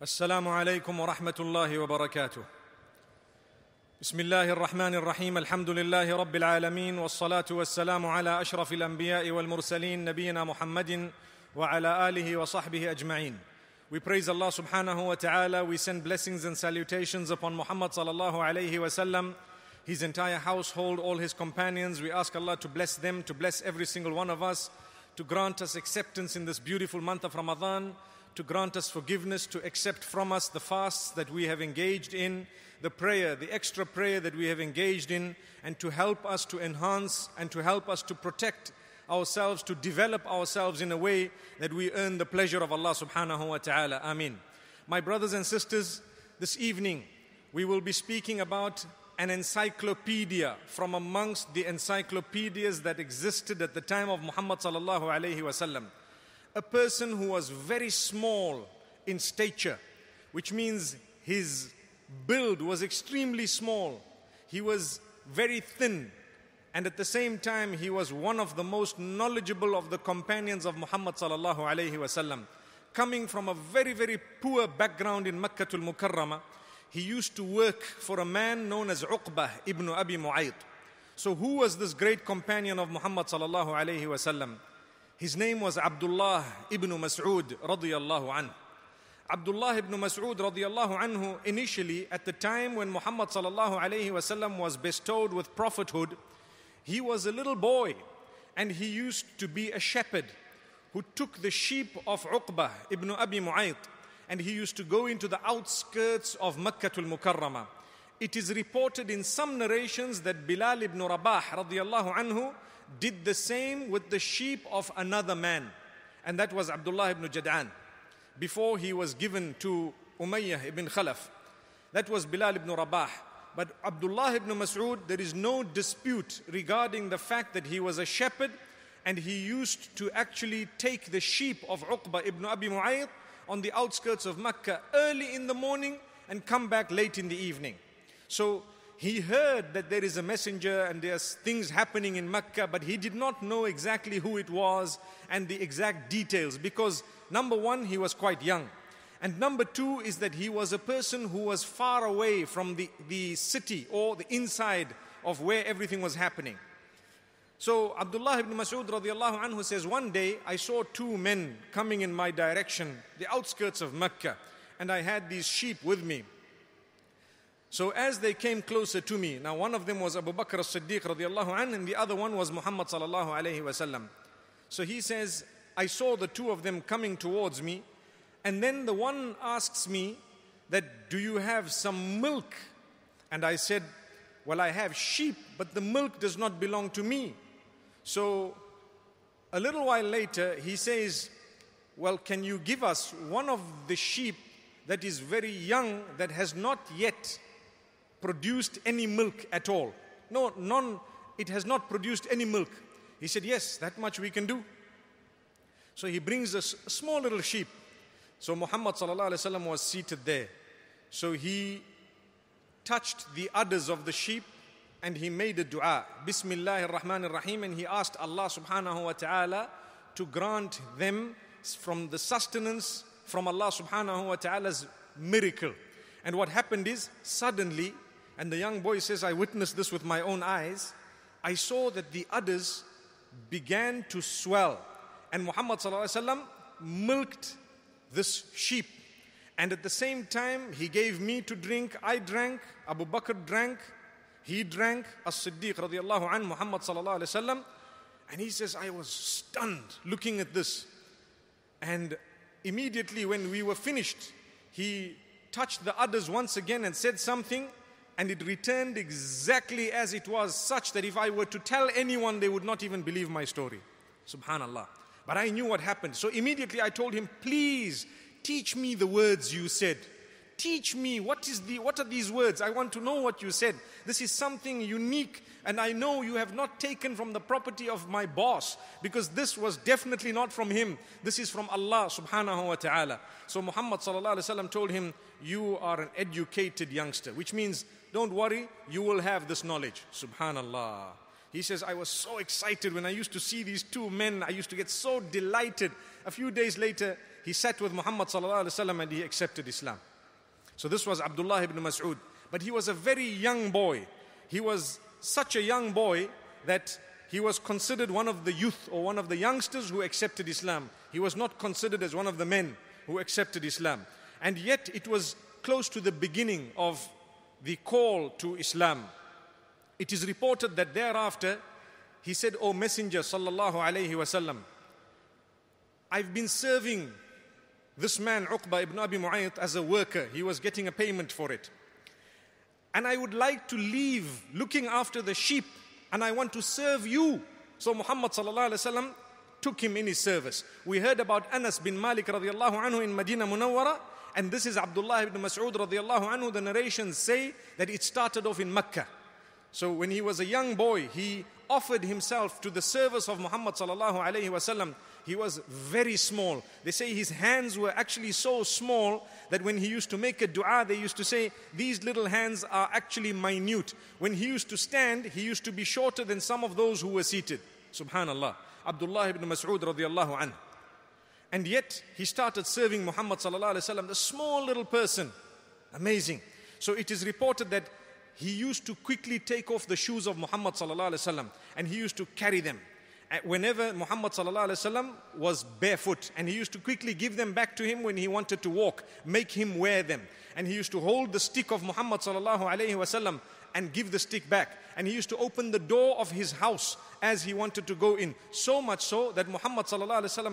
السلام عليكم ورحمه الله وبركاته بسم الله الرحمن الرحيم الحمد لله رب العالمين والصلاه والسلام على اشرف الانبياء والمرسلين نبينا محمد وعلى اله وصحبه اجمعين we praise Allah subhanahu wa ta'ala we send blessings and salutations upon Muhammad sallallahu alayhi sallam, his entire household all his companions we ask Allah to bless them to bless every single one of us to grant us acceptance in this beautiful month of Ramadan to grant us forgiveness, to accept from us the fasts that we have engaged in, the prayer, the extra prayer that we have engaged in, and to help us to enhance and to help us to protect ourselves, to develop ourselves in a way that we earn the pleasure of Allah subhanahu wa ta'ala. Amin. My brothers and sisters, this evening we will be speaking about an encyclopedia from amongst the encyclopedias that existed at the time of Muhammad sallallahu alayhi wa sallam a person who was very small in stature, which means his build was extremely small. He was very thin, and at the same time, he was one of the most knowledgeable of the companions of Muhammad sallallahu alaihi wasallam. Coming from a very, very poor background in Makkah al mukarrama he used to work for a man known as Uqbah ibn Abi Mu'ayt. So, who was this great companion of Muhammad sallallahu alaihi wasallam? His name was Abdullah ibn Mas'ud radiallahu anhu. Abdullah ibn Mas'ud radiallahu anhu initially at the time when Muhammad sallallahu alayhi wasallam was bestowed with prophethood, he was a little boy and he used to be a shepherd who took the sheep of Uqbah ibn Abi Mu'ayt and he used to go into the outskirts of Makkatul Mukarramah. It is reported in some narrations that Bilal ibn Rabah radiallahu anhu did the same with the sheep of another man, and that was Abdullah ibn Jad'an, before he was given to Umayyah ibn Khalaf. That was Bilal ibn Rabah. But Abdullah ibn Mas'ud, there is no dispute regarding the fact that he was a shepherd and he used to actually take the sheep of Uqba ibn Abi Mu'ayyid on the outskirts of Mecca early in the morning and come back late in the evening. So he heard that there is a messenger and there's things happening in Mecca, but he did not know exactly who it was and the exact details because number one, he was quite young. And number two is that he was a person who was far away from the, the city or the inside of where everything was happening. So Abdullah ibn Mas'ud radiallahu anhu says, One day I saw two men coming in my direction, the outskirts of Mecca, and I had these sheep with me. So as they came closer to me, now one of them was Abu Bakr as-Siddiq radiallahu anhu, and the other one was Muhammad sallallahu alayhi wasallam. So he says, I saw the two of them coming towards me, and then the one asks me that, do you have some milk? And I said, well, I have sheep, but the milk does not belong to me. So a little while later, he says, well, can you give us one of the sheep that is very young, that has not yet produced any milk at all. No, none, it has not produced any milk. He said, Yes, that much we can do. So he brings a small little sheep. So Muhammad was seated there. So he touched the udders of the sheep and he made a dua. Bismillah ar-Rahman ar-Rahim. And he asked Allah subhanahu wa ta'ala to grant them from the sustenance from Allah subhanahu wa ta'ala's miracle. And what happened is suddenly and the young boy says, I witnessed this with my own eyes. I saw that the udders began to swell. And Muhammad ﷺ milked this sheep. And at the same time, he gave me to drink. I drank. Abu Bakr drank. He drank. As Siddiq radiallahu anhu, Muhammad And he says, I was stunned looking at this. And immediately when we were finished, he touched the udders once again and said something and it returned exactly as it was, such that if I were to tell anyone, they would not even believe my story. Subhanallah. But I knew what happened. So immediately I told him, Please teach me the words you said. Teach me what is the what are these words? I want to know what you said. This is something unique, and I know you have not taken from the property of my boss, because this was definitely not from him. This is from Allah subhanahu wa ta'ala. So Muhammad sallallahu alayhi wa told him, You are an educated youngster, which means don't worry, you will have this knowledge. Subhanallah. He says, I was so excited when I used to see these two men. I used to get so delighted. A few days later, he sat with Muhammad and he accepted Islam. So this was Abdullah ibn Mas'ud. But he was a very young boy. He was such a young boy that he was considered one of the youth or one of the youngsters who accepted Islam. He was not considered as one of the men who accepted Islam. And yet it was close to the beginning of the call to Islam. It is reported that thereafter he said, O Messenger sallallahu alayhi wasallam, I've been serving this man, Uqba ibn Abi Mu'ayt, as a worker, he was getting a payment for it. And I would like to leave looking after the sheep and I want to serve you. So Muhammad took him in his service. We heard about Anas bin Malik radiallahu anhu in Medina Munawwara and this is Abdullah ibn Mas'ud radiallahu anhu. The narrations say that it started off in Mecca. So when he was a young boy, he offered himself to the service of Muhammad sallallahu alayhi wasallam he was very small. They say his hands were actually so small that when he used to make a dua, they used to say, These little hands are actually minute. When he used to stand, he used to be shorter than some of those who were seated. Subhanallah. Abdullah ibn Mas'ud radiallahu anhu. And yet, he started serving Muhammad sallallahu alayhi wa the small little person. Amazing. So it is reported that he used to quickly take off the shoes of Muhammad sallallahu alaihi wasallam and he used to carry them whenever Muhammad was barefoot and he used to quickly give them back to him when he wanted to walk, make him wear them. And he used to hold the stick of Muhammad and give the stick back. And he used to open the door of his house as he wanted to go in. So much so that Muhammad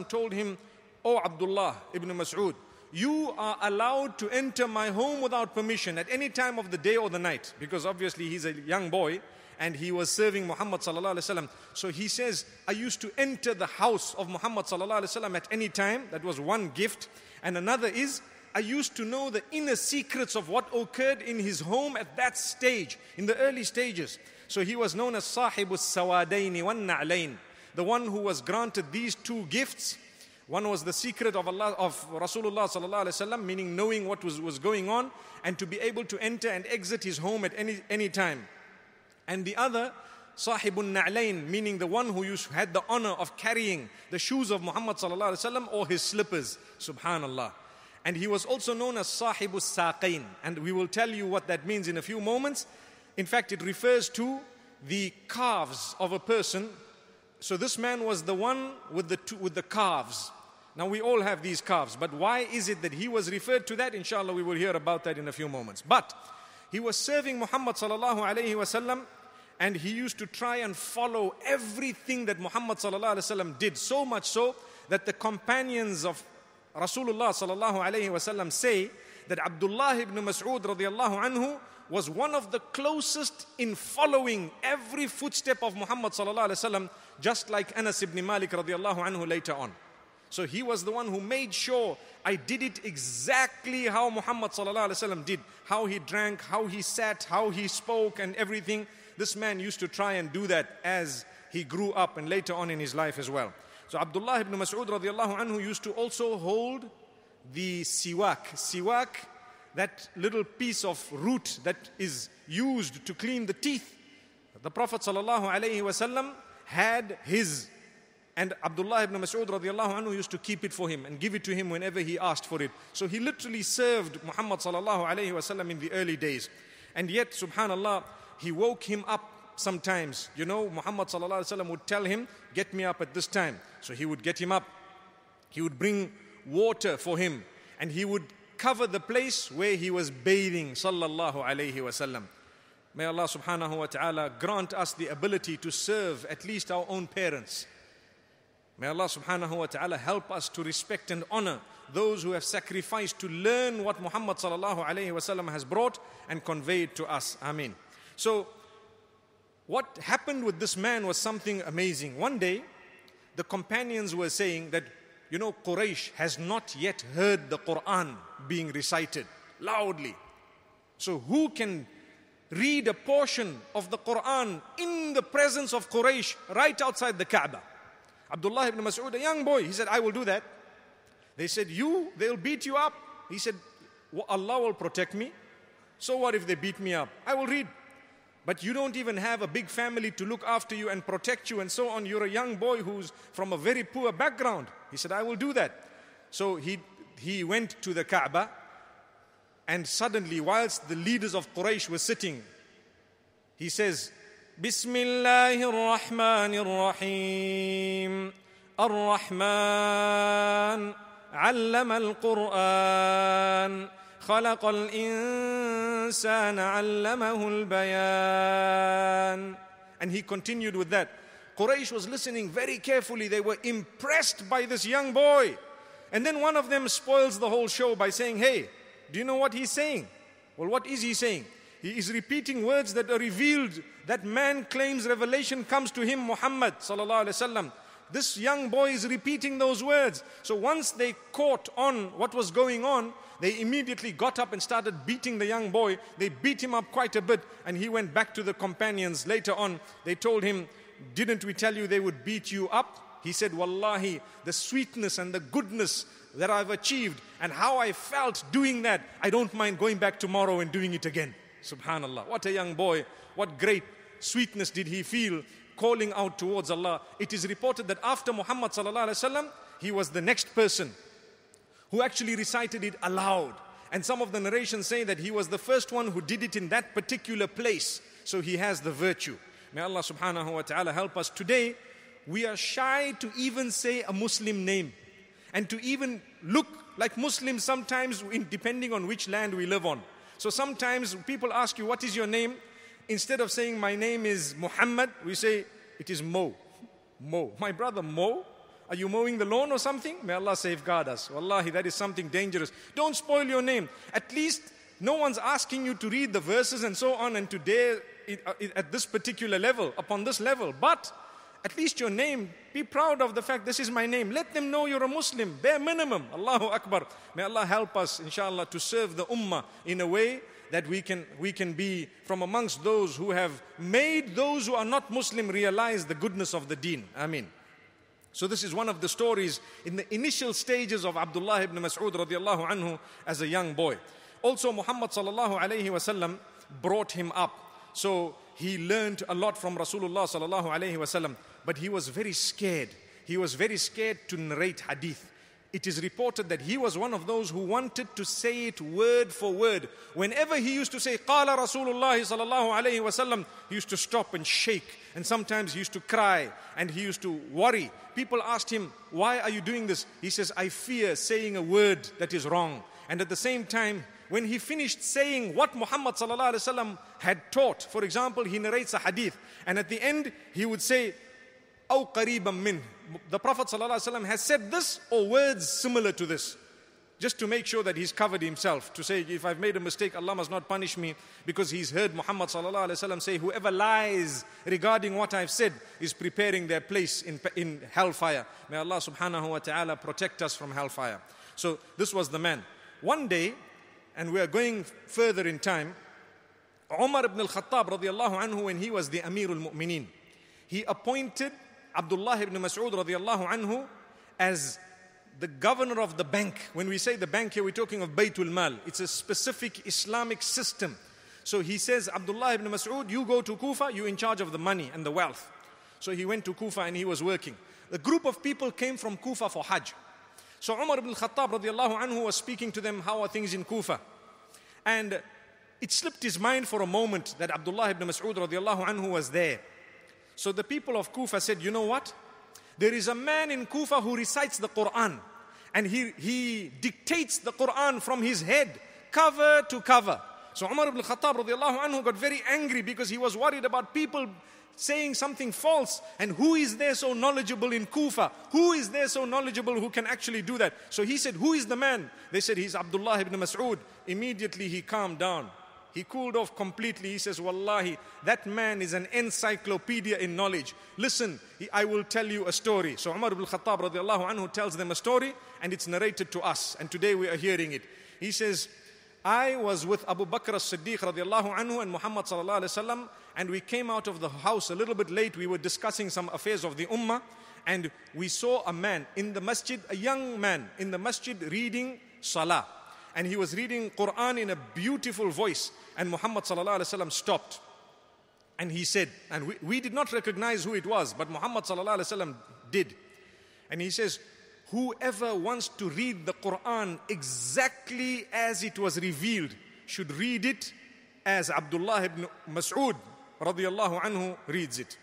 told him, O oh Abdullah ibn Mas'ud, you are allowed to enter my home without permission at any time of the day or the night. Because obviously he's a young boy and he was serving Muhammad sallallahu alaihi wasallam. So he says, I used to enter the house of Muhammad sallallahu alaihi wasallam at any time. That was one gift. And another is I used to know the inner secrets of what occurred in his home at that stage, in the early stages. So he was known as Sahibus Sawadaini wan Na'lain, the one who was granted these two gifts. One was the secret of Allah of Rasulullah sallallahu alaihi wasallam, meaning knowing what was, was going on, and to be able to enter and exit his home at any any time and the other Sahibun Na'lain, meaning the one who had the honor of carrying the shoes of Muhammad or his slippers. Subhanallah. And he was also known as Sahibus Saqain. And we will tell you what that means in a few moments. In fact, it refers to the calves of a person. So this man was the one with the, two, with the calves. Now we all have these calves, but why is it that he was referred to that? Inshallah, we will hear about that in a few moments. But he was serving Muhammad sallallahu alayhi wasallam and he used to try and follow everything that Muhammad did, so much so that the companions of Rasulullah say that Abdullah ibn Mas'ud anhu was one of the closest in following every footstep of Muhammad just like Anas ibn Malik anhu later on. So he was the one who made sure I did it exactly how Muhammad did, how he drank, how he sat, how he spoke, and everything. This man used to try and do that as he grew up and later on in his life as well. So Abdullah ibn Mas'ud radiallahu anhu used to also hold the siwak. Siwak, that little piece of root that is used to clean the teeth. The Prophet sallallahu alaihi wasallam had his and Abdullah ibn Mas'ud radiallahu anhu used to keep it for him and give it to him whenever he asked for it. So he literally served Muhammad sallallahu alayhi wasallam in the early days. And yet, subhanallah, he woke him up sometimes. You know, Muhammad would tell him, Get me up at this time. So he would get him up. He would bring water for him and he would cover the place where he was bathing. Sallallahu alayhi wasallam. May Allah subhanahu wa ta'ala grant us the ability to serve at least our own parents. May Allah subhanahu wa ta'ala help us to respect and honor those who have sacrificed to learn what Muhammad sallallahu alayhi wasallam has brought and conveyed to us. Amin. So, what happened with this man was something amazing. One day, the companions were saying that, you know, Quraysh has not yet heard the Quran being recited loudly. So, who can read a portion of the Quran in the presence of Quraysh right outside the Kaaba? Abdullah ibn Mas'ud, a young boy, he said, I will do that. They said, You, they'll beat you up. He said, well, Allah will protect me. So, what if they beat me up? I will read but you don't even have a big family to look after you and protect you and so on. You're a young boy who's from a very poor background. He said, I will do that. So he, he went to the Kaaba, and suddenly, whilst the leaders of Quraysh were sitting, he says, al-Rahman Rahmanir Rahim. Ar Rahman. al-Quran." خلق الإنسان علمه البيان And he continued with that. Quraysh was listening very carefully. They were impressed by this young boy. And then one of them spoils the whole show by saying, Hey, do you know what he's saying? Well, what is he saying? He is repeating words that are revealed that man claims revelation comes to him, Muhammad sallallahu alaihi wasallam. This young boy is repeating those words. So once they caught on what was going on, they immediately got up and started beating the young boy. They beat him up quite a bit, and he went back to the companions. Later on, they told him, Didn't we tell you they would beat you up? He said, Wallahi, the sweetness and the goodness that I've achieved and how I felt doing that, I don't mind going back tomorrow and doing it again. Subhanallah. What a young boy. What great sweetness did he feel calling out towards Allah. It is reported that after Muhammad وسلم, he was the next person who actually recited it aloud. And some of the narrations say that he was the first one who did it in that particular place. So he has the virtue. May Allah subhanahu wa ta'ala help us. Today, we are shy to even say a Muslim name and to even look like Muslims sometimes, in, depending on which land we live on. So sometimes people ask you, What is your name? instead of saying my name is Muhammad, we say it is Mo. Mo. My brother Mo? Are you mowing the lawn or something? May Allah safeguard us. Wallahi, that is something dangerous. Don't spoil your name. At least no one's asking you to read the verses and so on and today uh, at this particular level, upon this level. But at least your name, be proud of the fact this is my name. Let them know you're a Muslim, bare minimum. Allahu Akbar. May Allah help us, inshallah, to serve the ummah in a way that we can, we can be from amongst those who have made those who are not Muslim realize the goodness of the deen. mean, So this is one of the stories in the initial stages of Abdullah ibn Mas'ud radiallahu anhu as a young boy. Also Muhammad sallallahu alayhi wasallam brought him up. So he learned a lot from Rasulullah sallallahu alayhi wasallam, but he was very scared. He was very scared to narrate hadith it is reported that he was one of those who wanted to say it word for word. Whenever he used to say, Qala Rasulullah sallallahu alayhi wasallam, he used to stop and shake. And sometimes he used to cry and he used to worry. People asked him, Why are you doing this? He says, I fear saying a word that is wrong. And at the same time, when he finished saying what Muhammad sallallahu alayhi wasallam had taught, for example, he narrates a hadith. And at the end, he would say, أو قريبا منه. The Prophet ﷺ has said this or words similar to this. Just to make sure that he's covered himself, to say, if I've made a mistake, Allah must not punish me, because he's heard Muhammad say, Whoever lies regarding what I've said is preparing their place in, in hellfire. May Allah subhanahu wa ta'ala protect us from hellfire. So, this was the man. One day, and we are going further in time, Umar ibn al-Khattab radiallahu anhu, when he was the Amirul Mu'mineen, he appointed Abdullah ibn Mas'ud radiallahu anhu as the governor of the bank. When we say the bank here, we're talking of Baytul Mal. It's a specific Islamic system. So he says, Abdullah ibn Mas'ud, you go to Kufa, you're in charge of the money and the wealth. So he went to Kufa and he was working. A group of people came from Kufa for Hajj. So Umar ibn Khattab radiallahu anhu was speaking to them, how are things in Kufa? And it slipped his mind for a moment that Abdullah ibn Mas'ud radiallahu anhu was there. So the people of Kufa said, You know what? There is a man in Kufa who recites the Quran and he, he dictates the Quran from his head, cover to cover. So Umar ibn Khattab anhu got very angry because he was worried about people saying something false. And who is there so knowledgeable in Kufa? Who is there so knowledgeable who can actually do that? So he said, Who is the man? They said, He's Abdullah ibn Mas'ud. Immediately he calmed down. He cooled off completely. He says, Wallahi, that man is an encyclopedia in knowledge. Listen, I will tell you a story. So Umar ibn Khattab radiallahu anhu tells them a story and it's narrated to us. And today we are hearing it. He says, I was with Abu Bakr as-Siddiq radiallahu anhu and Muhammad sallallahu alayhi wasallam and we came out of the house a little bit late. We were discussing some affairs of the ummah and we saw a man in the masjid, a young man in the masjid reading salah. And he was reading Quran in a beautiful voice. And Muhammad ﷺ stopped and he said, and we, we did not recognize who it was, but Muhammad ﷺ did. And he says, Whoever wants to read the Quran exactly as it was revealed should read it as Abdullah ibn Mas'ud radiallahu anhu reads it.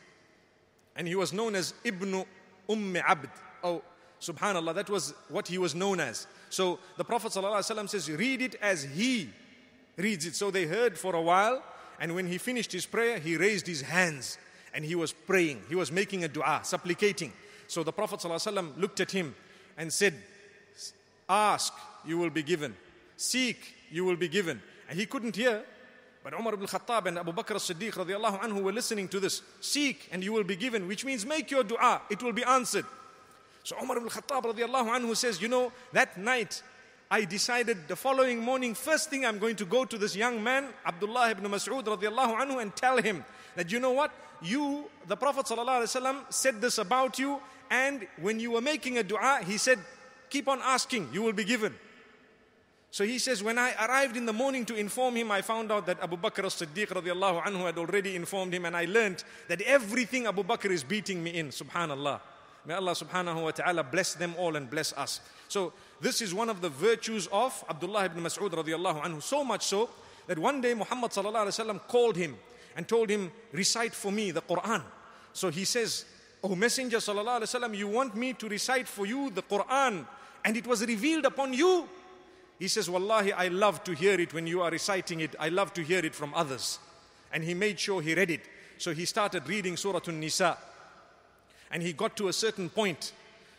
And he was known as Ibn Umm Abd. Oh, subhanallah, that was what he was known as. So the Prophet says, read it as he reads it. So they heard for a while, and when he finished his prayer, he raised his hands and he was praying. He was making a dua, supplicating. So the Prophet ﷺ looked at him and said, Ask, you will be given. Seek, you will be given. And he couldn't hear, but Umar ibn Khattab and Abu Bakr as Siddiq radiallahu anhu were listening to this. Seek and you will be given, which means make your dua, it will be answered. So Umar ibn Khattab radiallahu anhu says, You know, that night I decided the following morning, first thing I'm going to go to this young man, Abdullah ibn Mas'ud radiallahu anhu, and tell him that you know what? You, the Prophet ﷺ said this about you, and when you were making a dua, he said, Keep on asking, you will be given. So he says, When I arrived in the morning to inform him, I found out that Abu Bakr as Siddiq radiallahu anhu had already informed him, and I learned that everything Abu Bakr is beating me in, subhanallah. May Allah subhanahu wa ta'ala bless them all and bless us. So this is one of the virtues of Abdullah ibn Mas'ud radiallahu anhu. So much so that one day Muhammad sallallahu alayhi wasallam called him and told him, recite for me the Quran. So he says, O oh, Messenger sallallahu alayhi wasallam, you want me to recite for you the Quran and it was revealed upon you? He says, Wallahi, I love to hear it when you are reciting it. I love to hear it from others. And he made sure he read it. So he started reading Surah An-Nisa. And he got to a certain point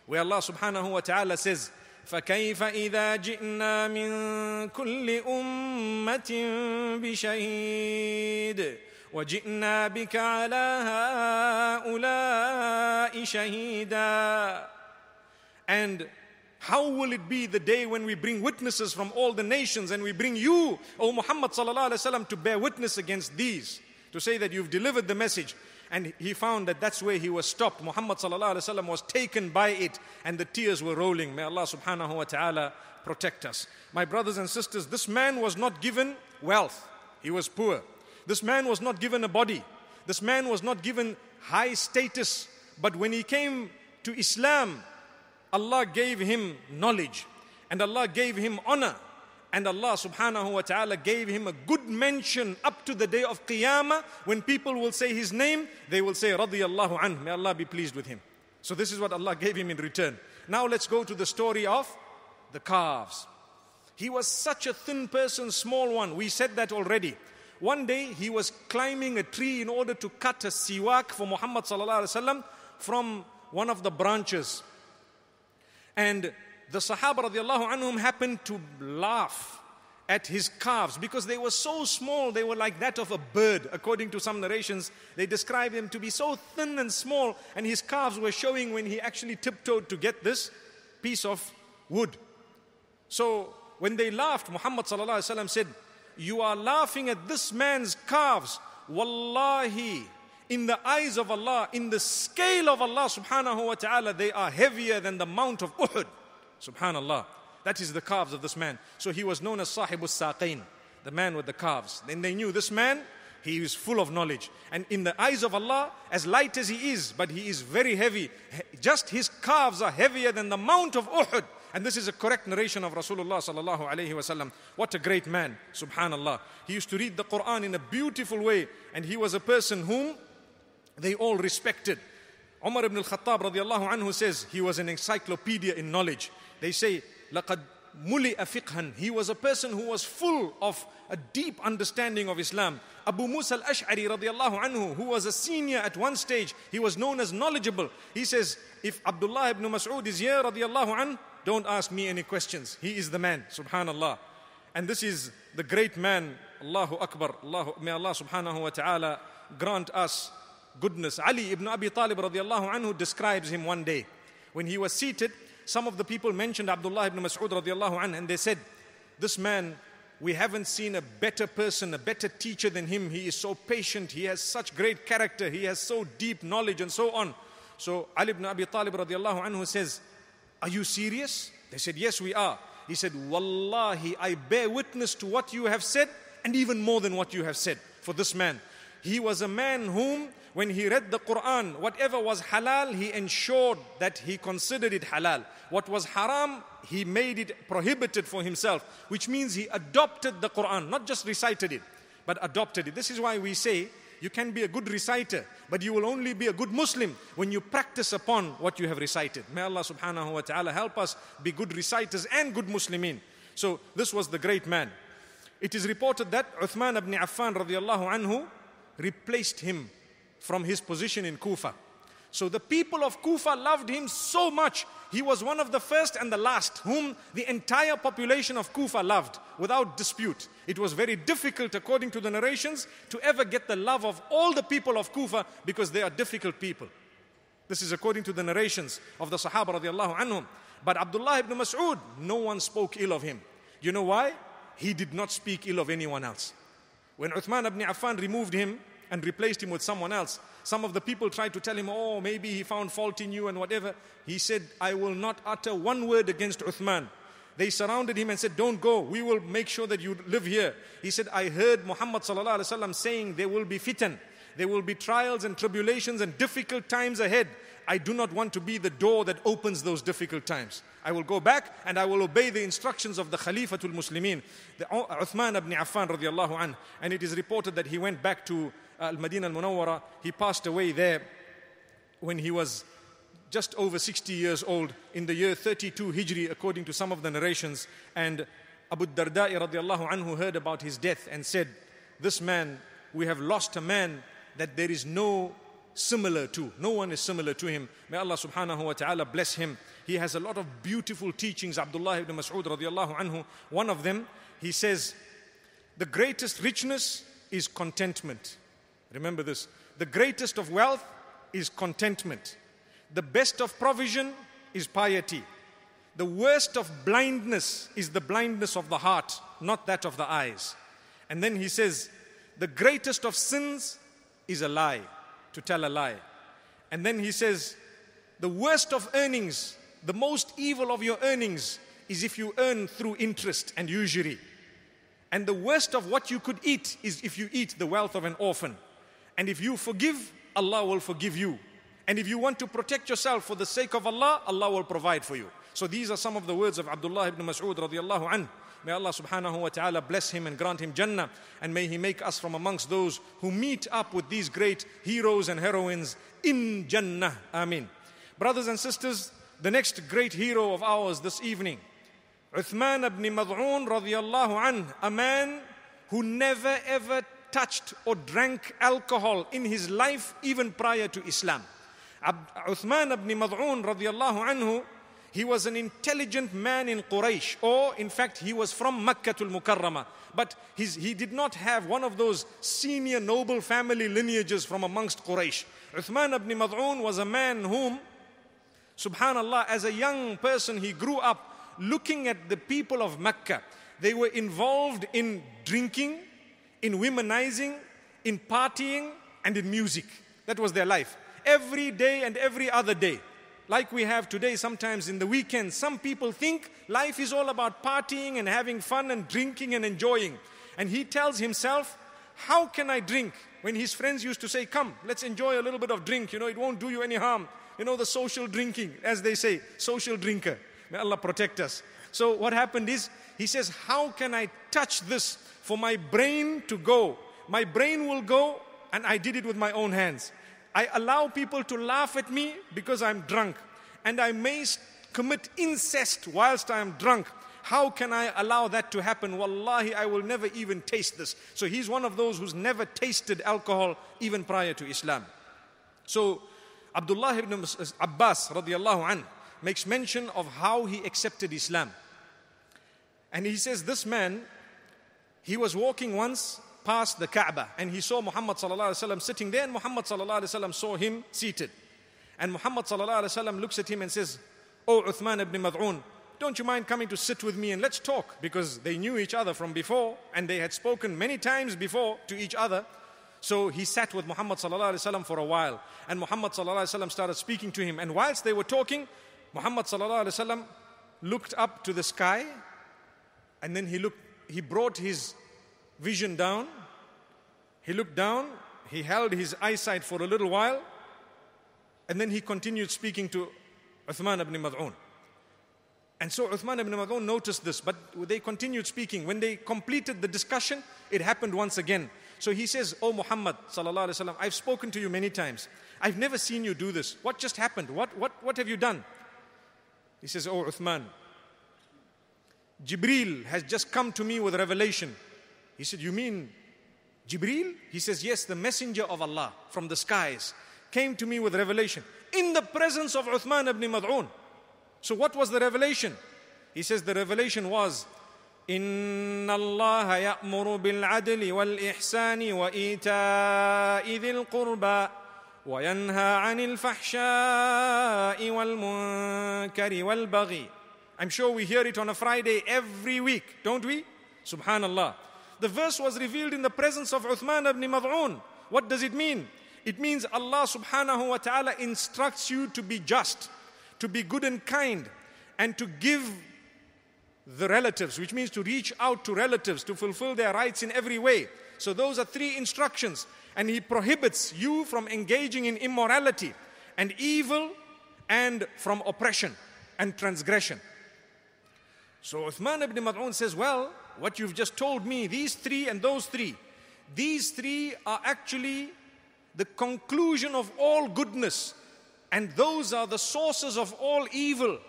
where Allah subhanahu wa ta'ala says, فكيف إذا جئنا من كل أمة بشهيد وجئنا بك على هؤلاء شهيدا And How will it be the day when we bring witnesses from all the nations and we bring you, O Muhammad sallallahu alaihi wasallam, to bear witness against these, to say that you've delivered the message and he found that that's where he was stopped. Muhammad was taken by it and the tears were rolling. May Allah subhanahu wa ta'ala protect us. My brothers and sisters, this man was not given wealth, he was poor. This man was not given a body, this man was not given high status, but when he came to Islam, Allah gave him knowledge and Allah gave him honor and Allah subhanahu wa ta'ala gave him a good mention up to the day of Qiyamah. When people will say his name, they will say, Radiallahu anhu, may Allah be pleased with him. So this is what Allah gave him in return. Now let's go to the story of the calves. He was such a thin person, small one. We said that already. One day he was climbing a tree in order to cut a siwak for Muhammad from one of the branches. And the Sahaba radiallahu anhum happened to laugh at his calves because they were so small, they were like that of a bird. According to some narrations, they describe him to be so thin and small, and his calves were showing when he actually tiptoed to get this piece of wood. So when they laughed, Muhammad said, You are laughing at this man's calves. Wallahi, in the eyes of Allah, in the scale of Allah subhanahu wa ta'ala, they are heavier than the Mount of Uhud. Subhanallah. That is the calves of this man. So he was known as Sahibus saqeen the man with the calves. Then they knew this man, he is full of knowledge. And in the eyes of Allah, as light as he is, but he is very heavy. Just his calves are heavier than the Mount of Uhud. And this is a correct narration of Rasulullah sallallahu alayhi wasallam. What a great man, subhanallah. He used to read the Quran in a beautiful way, and he was a person whom they all respected. Umar ibn al-Khattab radiallahu anhu says he was an encyclopedia in knowledge they say, لَقَدْ muli فِقْهًا He was a person who was full of a deep understanding of Islam. Abu Musa al-Ash'ari radiyallahu anhu, who was a senior at one stage, he was known as knowledgeable. He says, if Abdullah ibn Mas'ud is here radiyallahu anhu, don't ask me any questions. He is the man, subhanallah. And this is the great man, Allahu Akbar. may Allah subhanahu wa ta'ala grant us goodness. Ali ibn Abi Talib radiyallahu anhu describes him one day. When he was seated, some of the people mentioned Abdullah ibn Mas'ud radiallahu anhu and they said, This man, we haven't seen a better person, a better teacher than him. He is so patient, he has such great character, he has so deep knowledge and so on. So Ali ibn Abi Talib radiallahu anhu says, Are you serious? They said, Yes, we are. He said, Wallahi, I bear witness to what you have said and even more than what you have said for this man. He was a man whom, when he read the Quran, whatever was halal, he ensured that he considered it halal. What was haram, he made it prohibited for himself, which means he adopted the Quran, not just recited it, but adopted it. This is why we say, you can be a good reciter, but you will only be a good Muslim when you practice upon what you have recited. May Allah subhanahu wa ta'ala help us be good reciters and good Muslimin. So this was the great man. It is reported that Uthman ibn Affan radiallahu anhu replaced him from his position in Kufa. So the people of Kufa loved him so much. He was one of the first and the last whom the entire population of Kufa loved without dispute. It was very difficult, according to the narrations, to ever get the love of all the people of Kufa because they are difficult people. This is according to the narrations of the Sahaba radiallahu anhum. But Abdullah ibn Mas'ud, no one spoke ill of him. You know why? He did not speak ill of anyone else. When Uthman ibn Affan removed him and replaced him with someone else, some of the people tried to tell him, oh, maybe he found fault in you and whatever. He said, I will not utter one word against Uthman. They surrounded him and said, Don't go, we will make sure that you live here. He said, I heard Muhammad saying there will be fitan, there will be trials and tribulations and difficult times ahead. I do not want to be the door that opens those difficult times. I will go back and I will obey the instructions of the Khalifatul Muslimin, the uh, Uthman ibn Affan radiallahu anhu. And it is reported that he went back to uh, Al-Madinah al-Munawwara. He passed away there when he was just over 60 years old in the year 32 Hijri, according to some of the narrations. And Abu Darda'i radiallahu anhu heard about his death and said, This man, we have lost a man that there is no similar to. No one is similar to him. May Allah subhanahu wa ta'ala bless him. He has a lot of beautiful teachings, Abdullah ibn Mas'ud radiallahu anhu. One of them, he says, The greatest richness is contentment. Remember this. The greatest of wealth is contentment. The best of provision is piety. The worst of blindness is the blindness of the heart, not that of the eyes. And then he says, The greatest of sins is a lie, to tell a lie. And then he says, The worst of earnings the most evil of your earnings is if you earn through interest and usury. And the worst of what you could eat is if you eat the wealth of an orphan. And if you forgive, Allah will forgive you. And if you want to protect yourself for the sake of Allah, Allah will provide for you. So these are some of the words of Abdullah ibn Mas'ud radiallahu anhu. May Allah subhanahu wa ta'ala bless him and grant him Jannah. And may he make us from amongst those who meet up with these great heroes and heroines in Jannah. Amin. Brothers and sisters, the next great hero of ours this evening, Uthman ibn Mad'un radiallahu anh, a man who never ever touched or drank alcohol in his life even prior to Islam. Uthman ibn Mad'un radiallahu anhu, he was an intelligent man in Quraysh, or in fact, he was from Makkah al Mukarramah. But his, he did not have one of those senior noble family lineages from amongst Quraysh. Uthman ibn Mad'un was a man whom Subhanallah, as a young person, he grew up looking at the people of Mecca. They were involved in drinking, in womanizing, in partying, and in music. That was their life. Every day and every other day. Like we have today, sometimes in the weekend, some people think life is all about partying and having fun and drinking and enjoying. And he tells himself, How can I drink? When his friends used to say, Come, let's enjoy a little bit of drink, you know, it won't do you any harm. You know, the social drinking, as they say, social drinker. May Allah protect us. So, what happened is, he says, How can I touch this for my brain to go? My brain will go, and I did it with my own hands. I allow people to laugh at me because I'm drunk, and I may commit incest whilst I am drunk. How can I allow that to happen? Wallahi, I will never even taste this. So he's one of those who's never tasted alcohol even prior to Islam. So Abdullah ibn Abbas radiallahu anh makes mention of how he accepted Islam. And he says, This man, he was walking once past the Kaaba and he saw Muhammad sitting there, and Muhammad saw him seated. And Muhammad looks at him and says, Oh, Uthman ibn Mad'un, don't you mind coming to sit with me and let's talk? Because they knew each other from before and they had spoken many times before to each other. So he sat with Muhammad ﷺ for a while, and Muhammad ﷺ started speaking to him. And whilst they were talking, Muhammad ﷺ looked up to the sky, and then he looked, he brought his vision down. He looked down, he held his eyesight for a little while, and then he continued speaking to Uthman ibn Mad'un. And so Uthman ibn Mad'un noticed this, but they continued speaking. When they completed the discussion, it happened once again. So he says, Oh Muhammad, وسلم, I've spoken to you many times. I've never seen you do this. What just happened? What, what, what have you done? He says, Oh Uthman, Jibril has just come to me with revelation. He said, You mean Jibril? He says, Yes, the messenger of Allah from the skies came to me with revelation in the presence of Uthman ibn Mad'un. So, what was the revelation? He says, The revelation was ان الله يامر بالعدل والاحسان وايتاء ذي القربى وينهى عن الفحشاء والمنكر والبغي I'm sure we hear it on a Friday every week, don't we? Subhanallah. The verse was revealed in the presence of Uthman ibn Mad'un. What does it mean? It means Allah subhanahu wa ta'ala instructs you to be just, to be good and kind, and to give the relatives, which means to reach out to relatives, to fulfill their rights in every way. So, those are three instructions. And he prohibits you from engaging in immorality and evil and from oppression and transgression. So, Uthman ibn Mad'un says, Well, what you've just told me, these three and those three, these three are actually the conclusion of all goodness, and those are the sources of all evil.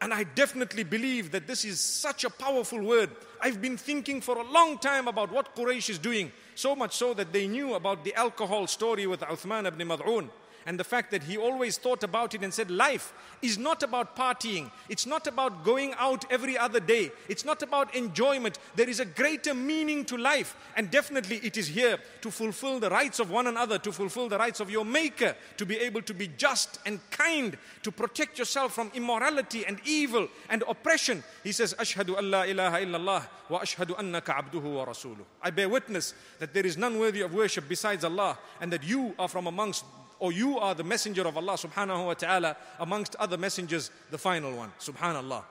And I definitely believe that this is such a powerful word. I've been thinking for a long time about what Quraysh is doing, so much so that they knew about the alcohol story with Uthman ibn Mad'un and the fact that he always thought about it and said, Life is not about partying, it's not about going out every other day, it's not about enjoyment. There is a greater meaning to life, and definitely it is here to fulfill the rights of one another, to fulfill the rights of your Maker, to be able to be just and kind, to protect yourself from immorality and evil and oppression. He says, Ashhadu Allah ilaha illallah wa ashhadu annaka abduhu wa rasuluh. I bear witness that there is none worthy of worship besides Allah and that you are from amongst or you are the messenger of Allah subhanahu wa ta'ala amongst other messengers, the final one. Subhanallah.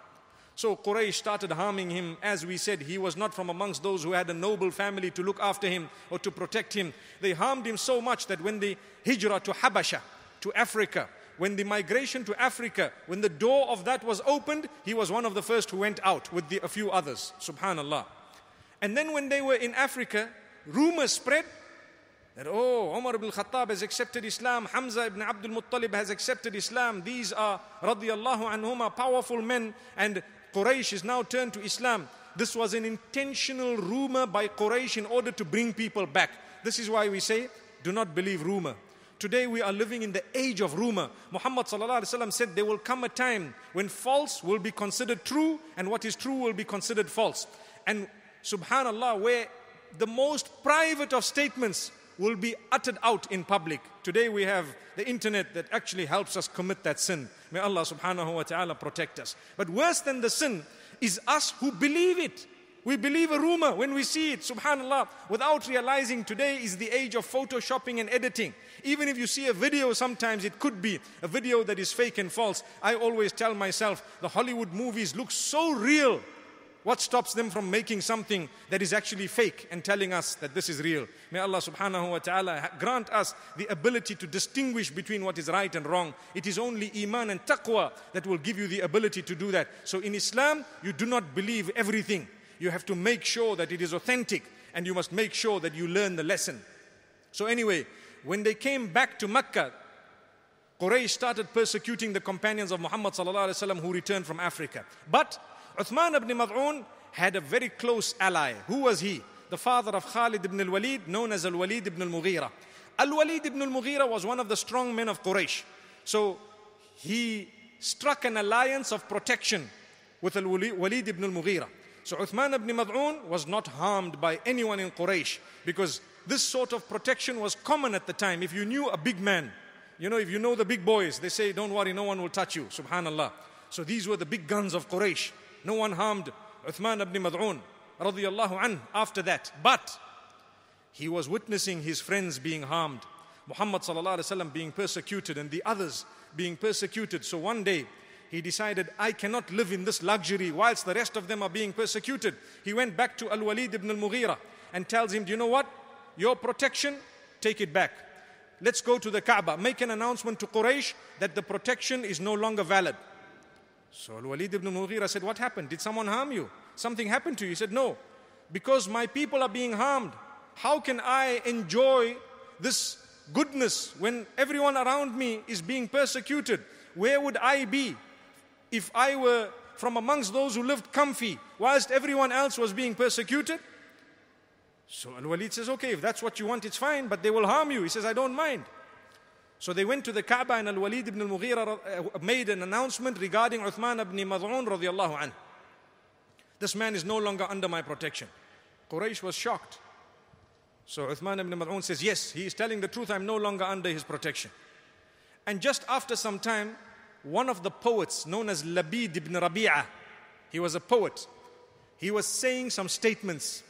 So Quraysh started harming him. As we said, he was not from amongst those who had a noble family to look after him or to protect him. They harmed him so much that when the hijrah to Habasha, to Africa, when the migration to Africa, when the door of that was opened, he was one of the first who went out with the, a few others. Subhanallah. And then when they were in Africa, rumors spread that, oh, Umar ibn Khattab has accepted Islam, Hamza ibn Abdul Muttalib has accepted Islam. These are, radiallahu anhuma, powerful men, and Quraysh is now turned to Islam. This was an intentional rumor by Quraysh in order to bring people back. This is why we say, do not believe rumor. Today we are living in the age of rumor. Muhammad said there will come a time when false will be considered true and what is true will be considered false. And subhanallah, where the most private of statements will be uttered out in public. Today we have the internet that actually helps us commit that sin. May Allah subhanahu wa ta'ala protect us. But worse than the sin is us who believe it. We believe a rumor when we see it, subhanAllah, without realizing today is the age of photoshopping and editing. Even if you see a video, sometimes it could be a video that is fake and false. I always tell myself the Hollywood movies look so real what stops them from making something that is actually fake and telling us that this is real? May Allah subhanahu wa ta'ala grant us the ability to distinguish between what is right and wrong. It is only iman and taqwa that will give you the ability to do that. So in Islam, you do not believe everything. You have to make sure that it is authentic and you must make sure that you learn the lesson. So, anyway, when they came back to Mecca, Quraysh started persecuting the companions of Muhammad who returned from Africa. But Uthman ibn Mad'un had a very close ally. Who was he? The father of Khalid ibn al Walid, known as al Walid ibn al Mughira. Al Walid ibn al Mughira was one of the strong men of Quraysh. So he struck an alliance of protection with al Walid ibn al Mughira. So Uthman ibn Mad'un was not harmed by anyone in Quraysh because this sort of protection was common at the time. If you knew a big man, you know, if you know the big boys, they say, don't worry, no one will touch you. Subhanallah. So these were the big guns of Quraysh. No one harmed Uthman ibn Mad'un radiallahu after that. But he was witnessing his friends being harmed. Muhammad sallallahu alaihi wasallam being persecuted and the others being persecuted. So one day he decided, I cannot live in this luxury whilst the rest of them are being persecuted. He went back to Al Walid ibn al Mughira and tells him, Do you know what? Your protection, take it back. Let's go to the Kaaba. Make an announcement to Quraysh that the protection is no longer valid. So Al-Walid ibn Mughira said, what happened? Did someone harm you? Something happened to you? He said, no. Because my people are being harmed. How can I enjoy this goodness when everyone around me is being persecuted? Where would I be if I were from amongst those who lived comfy whilst everyone else was being persecuted? So Al Walid says, Okay, if that's what you want, it's fine, but they will harm you. He says, I don't mind. So they went to the Kaaba and Al-Walid ibn al-Mughira uh, made an announcement regarding Uthman ibn Mad'un radiyallahu anhu. This man is no longer under my protection. Quraysh was shocked. So Uthman ibn Mad'un says, yes, he is telling the truth. I'm no longer under his protection. And just after some time, one of the poets known as Labid ibn Rabi'ah, he was a poet. He was saying some statements.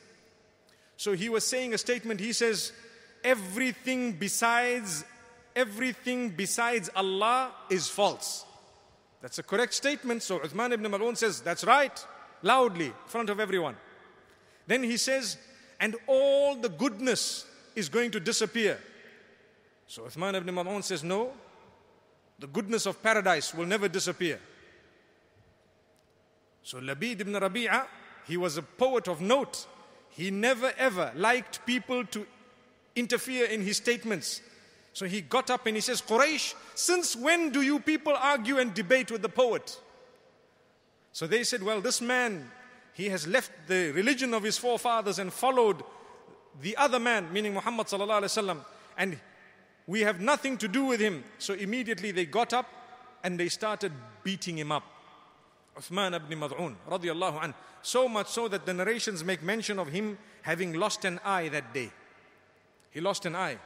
So he was saying a statement. He says, everything besides everything besides Allah is false. That's a correct statement. So Uthman ibn Mal'un says, That's right, loudly, in front of everyone. Then he says, And all the goodness is going to disappear. So Uthman ibn Mal'un says, No, the goodness of paradise will never disappear. So Labid ibn Rabi'ah, he was a poet of note. He never ever liked people to interfere in his statements. So he got up and he says, Quraysh, since when do you people argue and debate with the poet? So they said, Well, this man, he has left the religion of his forefathers and followed the other man, meaning Muhammad, and we have nothing to do with him. So immediately they got up and they started beating him up. Uthman ibn Mad'un radiallahu an. So much so that the narrations make mention of him having lost an eye that day. He lost an eye.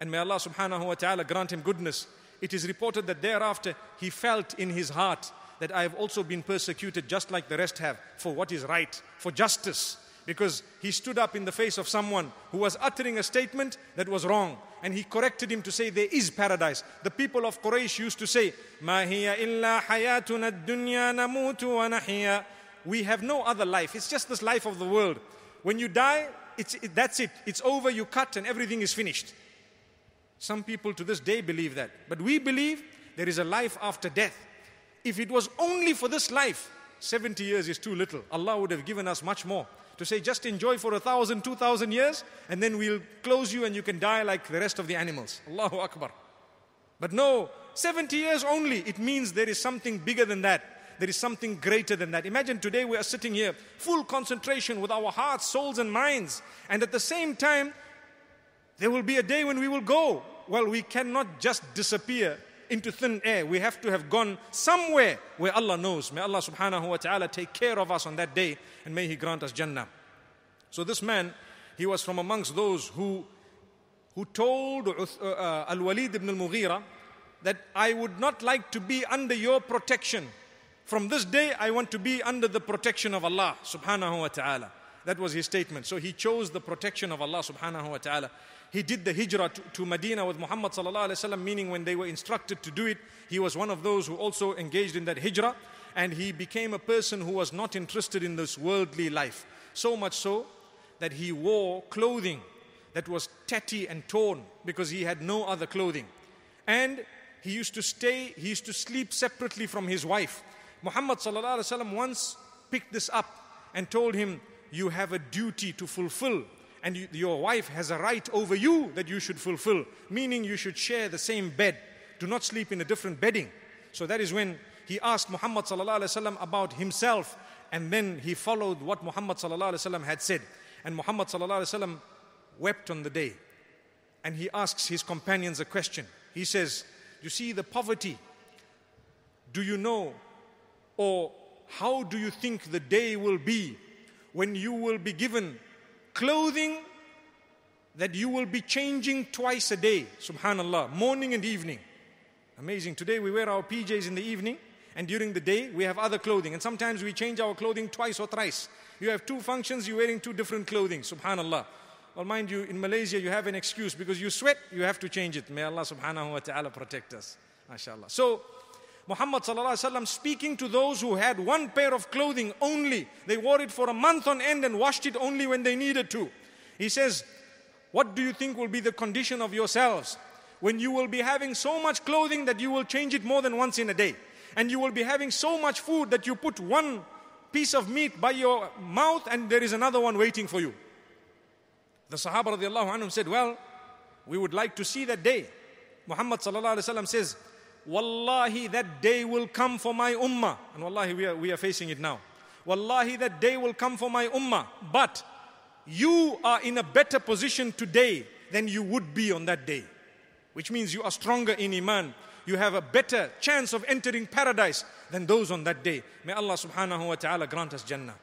And may Allah subhanahu wa ta'ala grant him goodness. It is reported that thereafter he felt in his heart that I have also been persecuted just like the rest have for what is right, for justice. Because he stood up in the face of someone who was uttering a statement that was wrong. And he corrected him to say, There is paradise. The people of Quraysh used to say, We have no other life. It's just this life of the world. When you die, it's, it, that's it. It's over, you cut, and everything is finished. Some people to this day believe that. But we believe there is a life after death. If it was only for this life, 70 years is too little. Allah would have given us much more. To say, just enjoy for a thousand, two thousand years, and then we'll close you and you can die like the rest of the animals. Allahu Akbar. But no, 70 years only. It means there is something bigger than that. There is something greater than that. Imagine today we are sitting here, full concentration with our hearts, souls, and minds. And at the same time, there will be a day when we will go. Well, we cannot just disappear into thin air. We have to have gone somewhere where Allah knows. May Allah subhanahu wa ta'ala take care of us on that day and may He grant us Jannah. So this man, he was from amongst those who, who told uh, uh, Al-Walid ibn al-Mughira that I would not like to be under your protection. From this day, I want to be under the protection of Allah subhanahu wa ta'ala. That was his statement. So he chose the protection of Allah subhanahu wa ta'ala. He did the hijrah to, to Medina with Muhammad sallallahu alaihi wasallam, meaning when they were instructed to do it, he was one of those who also engaged in that hijrah, and he became a person who was not interested in this worldly life. So much so that he wore clothing that was tatty and torn because he had no other clothing. And he used to stay, he used to sleep separately from his wife. Muhammad once picked this up and told him, You have a duty to fulfill and you, your wife has a right over you that you should fulfill, meaning you should share the same bed. Do not sleep in a different bedding. So that is when he asked Muhammad about himself, and then he followed what Muhammad had said. And Muhammad wept on the day, and he asks his companions a question. He says, You see the poverty. Do you know, or how do you think the day will be when you will be given clothing that you will be changing twice a day, subhanallah, morning and evening. Amazing. Today we wear our PJs in the evening, and during the day we have other clothing. And sometimes we change our clothing twice or thrice. You have two functions, you're wearing two different clothing, subhanallah. Well, mind you, in Malaysia you have an excuse because you sweat, you have to change it. May Allah subhanahu wa ta'ala protect us. MashaAllah. So, Muhammad ﷺ speaking to those who had one pair of clothing only. They wore it for a month on end and washed it only when they needed to. He says, What do you think will be the condition of yourselves when you will be having so much clothing that you will change it more than once in a day? And you will be having so much food that you put one piece of meat by your mouth and there is another one waiting for you. The Sahaba radiallahu anhum said, Well, we would like to see that day. Muhammad says, Wallahi, that day will come for my ummah. And wallahi, we are, we are facing it now. Wallahi, that day will come for my ummah. But you are in a better position today than you would be on that day, which means you are stronger in Iman. You have a better chance of entering paradise than those on that day. May Allah subhanahu wa ta'ala grant us Jannah.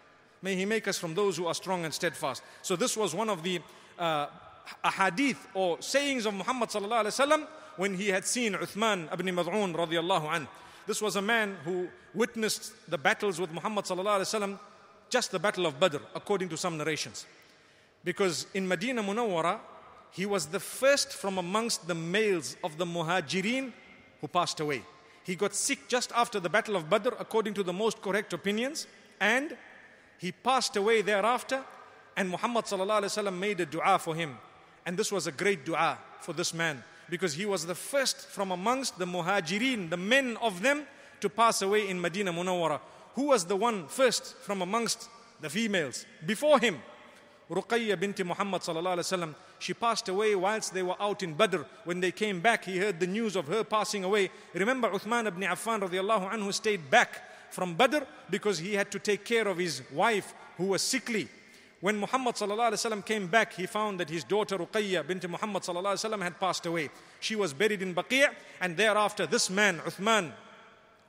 May He make us from those who are strong and steadfast. So, this was one of the uh, ahadith or sayings of Muhammad sallallahu alayhi wa sallam when he had seen Uthman ibn Mad'un radiallahu anhu. This was a man who witnessed the battles with Muhammad sallallahu alaihi wasallam, just the battle of Badr, according to some narrations. Because in Medina Munawwara, he was the first from amongst the males of the Muhajirin who passed away. He got sick just after the Battle of Badr, according to the most correct opinions, and he passed away thereafter. And Muhammad made a dua for him. And this was a great dua for this man because he was the first from amongst the muhajirin, the men of them, to pass away in Medina Munawara. Who was the one first from amongst the females before him? Ruqayya binti Muhammad sallallahu alaihi wasallam. She passed away whilst they were out in Badr. When they came back, he heard the news of her passing away. Remember, Uthman ibn Affan radiallahu anhu stayed back from Badr because he had to take care of his wife who was sickly. When Muhammad came back, he found that his daughter Ruqayya bint Muhammad had passed away. She was buried in Baqi', and thereafter, this man, Uthman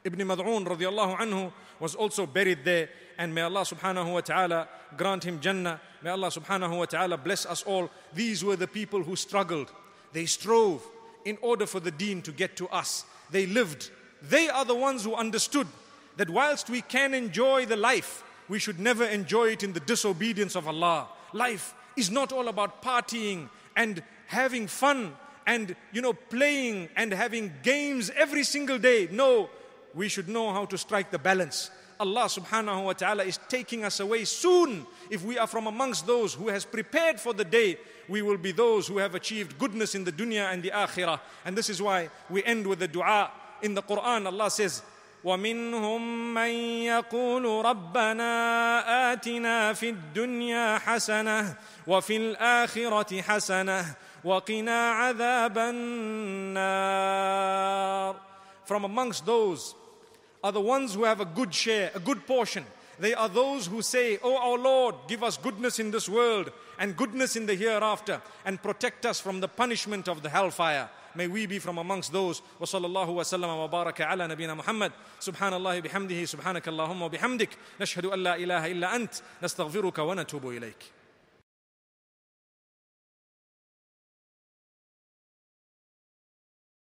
ibn Mad'un radiallahu anhu, was also buried there. And may Allah subhanahu wa ta'ala grant him Jannah. May Allah subhanahu wa ta'ala bless us all. These were the people who struggled. They strove in order for the deen to get to us. They lived. They are the ones who understood that whilst we can enjoy the life, we should never enjoy it in the disobedience of Allah. Life is not all about partying and having fun and you know playing and having games every single day. No, we should know how to strike the balance. Allah subhanahu wa ta'ala is taking us away soon. If we are from amongst those who has prepared for the day, we will be those who have achieved goodness in the dunya and the akhirah. And this is why we end with the dua. In the Quran, Allah says, ومنهم من يقول ربنا آتنا في الدنيا حسنة وفي الآخرة حسنة وقنا عذاب النار From amongst those are the ones who have a good share, a good portion. They are those who say, Oh our Lord, give us goodness in this world and goodness in the hereafter and protect us from the punishment of the hellfire. May we be from amongst those. وصلى الله وسلم وبارك على نبينا محمد سبحان الله بحمده سبحانك اللهم وبحمدك نشهد أن لا إله إلا أنت نستغفرك ونتوب إليك